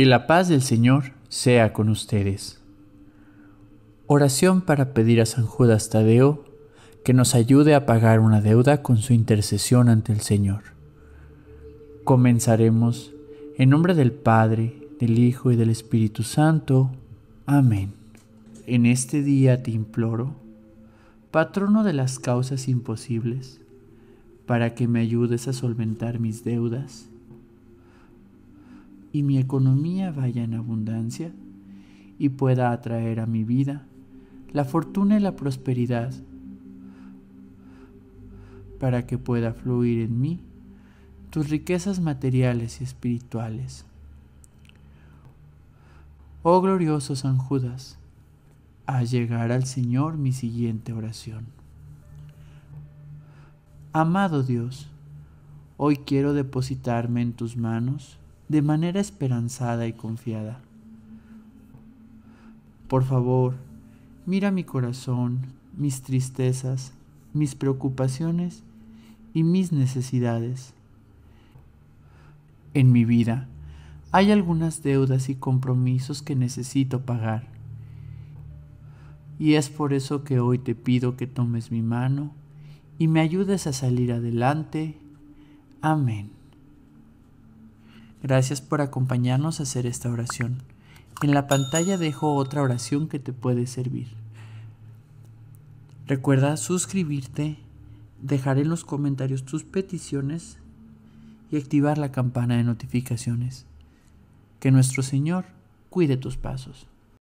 Y la paz del Señor sea con ustedes. Oración para pedir a San Judas Tadeo que nos ayude a pagar una deuda con su intercesión ante el Señor. Comenzaremos en nombre del Padre, del Hijo y del Espíritu Santo. Amén. En este día te imploro, patrono de las causas imposibles, para que me ayudes a solventar mis deudas y mi economía vaya en abundancia y pueda atraer a mi vida la fortuna y la prosperidad para que pueda fluir en mí tus riquezas materiales y espirituales. Oh glorioso San Judas, a llegar al Señor mi siguiente oración. Amado Dios, hoy quiero depositarme en tus manos de manera esperanzada y confiada. Por favor, mira mi corazón, mis tristezas, mis preocupaciones y mis necesidades. En mi vida hay algunas deudas y compromisos que necesito pagar. Y es por eso que hoy te pido que tomes mi mano y me ayudes a salir adelante. Amén. Gracias por acompañarnos a hacer esta oración. En la pantalla dejo otra oración que te puede servir. Recuerda suscribirte, dejar en los comentarios tus peticiones y activar la campana de notificaciones. Que nuestro Señor cuide tus pasos.